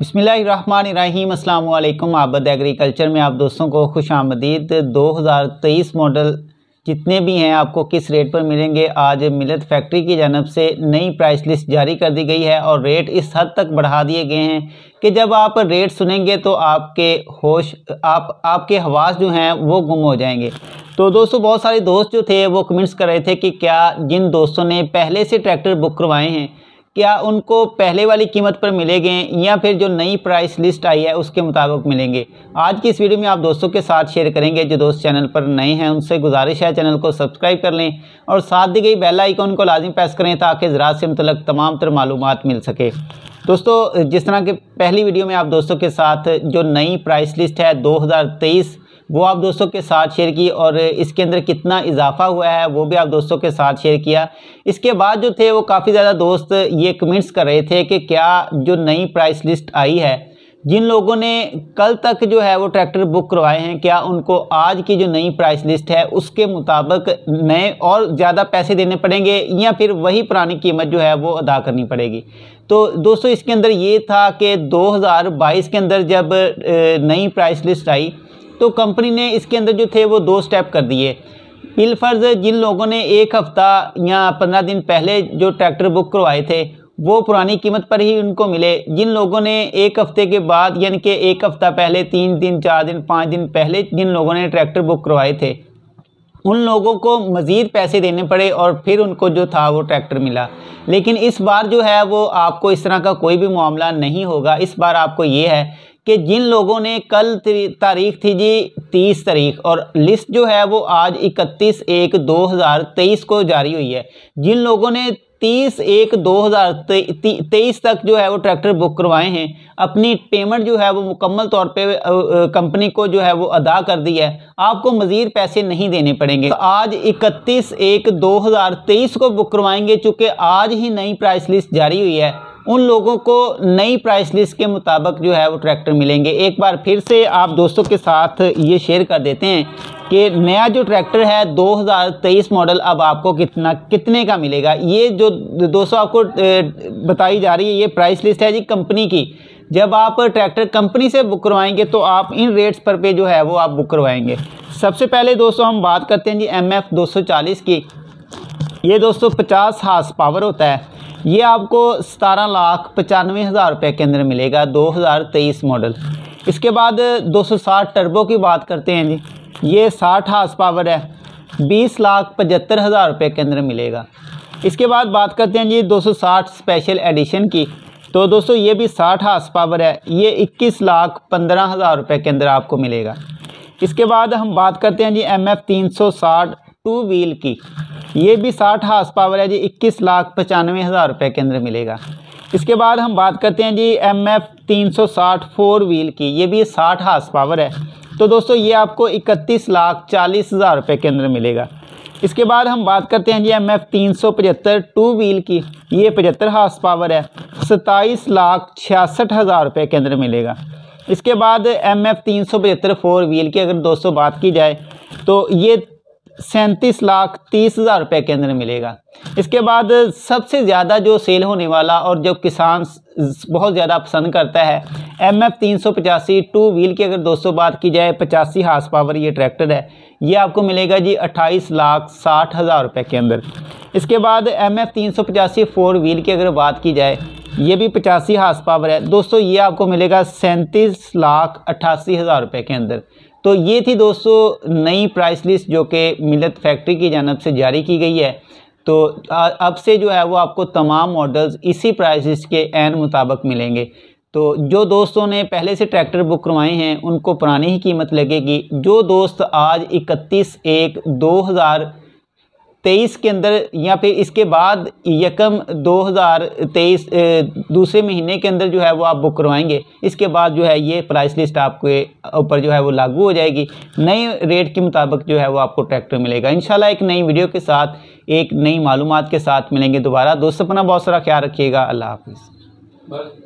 बसमिलीम अल्लाम आबद एग्रीकल्चर में आप दोस्तों को खुश आमदीद दो हज़ार तेईस मॉडल जितने भी हैं आपको किस रेट पर मिलेंगे आज मिलत फैक्ट्री की जानब से नई प्राइस लिस्ट जारी कर दी गई है और रेट इस हद तक बढ़ा दिए गए हैं कि जब आप रेट सुनेंगे तो आपके होश आप आपके हवास जो हैं वो गुम हो जाएंगे तो दोस्तों बहुत सारे दोस्त जो थे वो कमेंट्स कर रहे थे कि क्या जिन दोस्तों ने पहले से ट्रैक्टर बुक करवाए हैं क्या उनको पहले वाली कीमत पर मिलेंगे या फिर जो नई प्राइस लिस्ट आई है उसके मुताबिक मिलेंगे आज की इस वीडियो में आप दोस्तों के साथ शेयर करेंगे जो दोस्त चैनल पर नए हैं उनसे गुजारिश है चैनल को सब्सक्राइब कर लें और साथ दी गई बेल आइकॉन को लाजमी प्रेस करें ताकि ज़रात से मतलब तमाम तर मालूम मिल सके दोस्तों जिस तरह के पहली वीडियो में आप दोस्तों के साथ जो नई प्राइस लिस्ट है दो वो आप दोस्तों के साथ शेयर की और इसके अंदर कितना इजाफा हुआ है वो भी आप दोस्तों के साथ शेयर किया इसके बाद जो थे वो काफ़ी ज़्यादा दोस्त ये कमेंट्स कर रहे थे कि क्या जो नई प्राइस लिस्ट आई है जिन लोगों ने कल तक जो है वो ट्रैक्टर बुक करवाए हैं क्या उनको आज की जो नई प्राइस लिस्ट है उसके मुताबिक नए और ज़्यादा पैसे देने पड़ेंगे या फिर वही पुरानी कीमत जो है वो अदा करनी पड़ेगी तो दोस्तों इसके अंदर ये था कि 2022 के अंदर जब नई प्राइस लिस्ट आई तो कंपनी ने इसके अंदर जो थे वो दो स्टेप कर दिए बिलफर्ज जिन लोगों ने एक हफ़्ता या पंद्रह दिन पहले जो ट्रैक्टर बुक करवाए थे वो पुरानी कीमत पर ही उनको मिले जिन लोगों ने एक हफ़्ते के बाद यानी कि एक हफ़्ता पहले तीन दिन चार दिन पाँच दिन पहले जिन लोगों ने ट्रैक्टर बुक करवाए थे उन लोगों को मज़ीद पैसे देने पड़े और फिर उनको जो था वो ट्रैक्टर मिला लेकिन इस बार जो है वो आपको इस तरह का कोई भी मामला नहीं होगा इस बार आपको ये है कि जिन लोगों ने कल तारीख थी जी तीस तारीख और लिस्ट जो है वो आज इकतीस एक दो हज़ार तेईस को जारी हुई है जिन लोगों ने तीस एक दो हज़ार तेईस तक जो है वो ट्रैक्टर बुक करवाए हैं अपनी पेमेंट जो है वो मुकम्मल तौर पे कंपनी को जो है वो अदा कर दी है आपको मज़ीद पैसे नहीं देने पड़ेंगे तो आज इकतीस एक दो हज़ार तेईस को बुक करवाएंगे चूँकि आज ही नई प्राइस लिस्ट जारी हुई है उन लोगों को नई प्राइस लिस्ट के मुताबिक जो है वो ट्रैक्टर मिलेंगे एक बार फिर से आप दोस्तों के साथ ये शेयर कर देते हैं कि नया जो ट्रैक्टर है 2023 मॉडल अब आपको कितना कितने का मिलेगा ये जो दोस्तों आपको बताई जा रही है ये प्राइस लिस्ट है जी कंपनी की जब आप ट्रैक्टर कंपनी से बुक करवाएंगे तो आप इन रेट्स पर पे जो है वो आप बुक करवाएंगे सबसे पहले दोस्तों हम बात करते हैं जी एम एफ की ये दोस्तों पचास हाथ पावर होता है ये आपको सतारह लाख पचानवे हज़ार रुपये के अंदर मिलेगा दो हज़ार तेईस मॉडल इसके बाद दो सौ साठ टर्बो की बात करते हैं जी ये साठ हाउस पावर है बीस लाख पचहत्तर हज़ार रुपये के अंदर मिलेगा इसके बाद बात करते हैं जी दो सौ साठ स्पेशल एडिशन की तो दोस्तों ये भी साठ हाउस पावर है ये इक्कीस लाख पंद्रह हज़ार रुपये के अंदर आपको मिलेगा इसके बाद हम बात करते हैं जी एम एफ़ तीन सौ साठ टू व्हील की ये भी साठ हाउस पावर है जी इक्कीस लाख पचानवे हज़ार रुपये के अंदर मिलेगा इसके बाद हम बात करते हैं जी एम एफ तीन सौ साठ फोर व्हील की ये भी साठ हाउस पावर है तो दोस्तों ये आपको इकतीस लाख चालीस हज़ार रुपये के अंदर मिलेगा इसके बाद हम बात करते हैं जी एम एफ तीन सौ पचहत्तर टू व्हील की ये पचहत्तर हाउस पावर है सत्ताईस लाख छियासठ हज़ार रुपये के अंदर मिलेगा इसके बाद एम एफ तीन सौ पचहत्तर फोर व्हील की अगर दोस्तों बात की जाए तो ये सैंतीस लाख तीस हज़ार रुपये के अंदर मिलेगा इसके बाद सबसे ज़्यादा जो सेल होने वाला और जो किसान बहुत ज़्यादा पसंद करता है एम एफ तीन सौ पचासी टू व्हील की अगर दो सौ बात की जाए पचासी हार्स पावर ये ट्रैक्टर है ये आपको मिलेगा जी अट्ठाईस लाख साठ हज़ार रुपये के अंदर इसके बाद एम एफ तीन सौ पचासी फोर व्हील की अगर बात की जाए ये भी पचासी हार्स पावर है दोस्तों ये आपको मिलेगा सैंतीस लाख अट्ठासी हज़ार रुपये के अंदर तो ये थी दोस्तों नई प्राइस लिस्ट जो कि मिलत फैक्ट्री की जानब से जारी की गई है तो अब से जो है वो आपको तमाम मॉडल्स इसी प्राइस लिस्ट के एन मुताबिक मिलेंगे तो जो दोस्तों ने पहले से ट्रैक्टर बुक करवाए हैं उनको पुरानी ही कीमत लगेगी जो दोस्त आज इकतीस एक दो हज़ार तेईस के अंदर या फिर इसके बाद यकम 2023 दूसरे महीने के अंदर जो है वो आप बुक करवाएंगे इसके बाद जो है ये प्राइस लिस्ट आपके ऊपर जो है वो लागू हो जाएगी नए रेट के मुताबिक जो है वो आपको ट्रैक्टर मिलेगा इन एक नई वीडियो के साथ एक नई मालूम के साथ मिलेंगे दोबारा दोस्तों अपना बहुत सारा ख्याल रखिएगा अल्लाह हाफिज़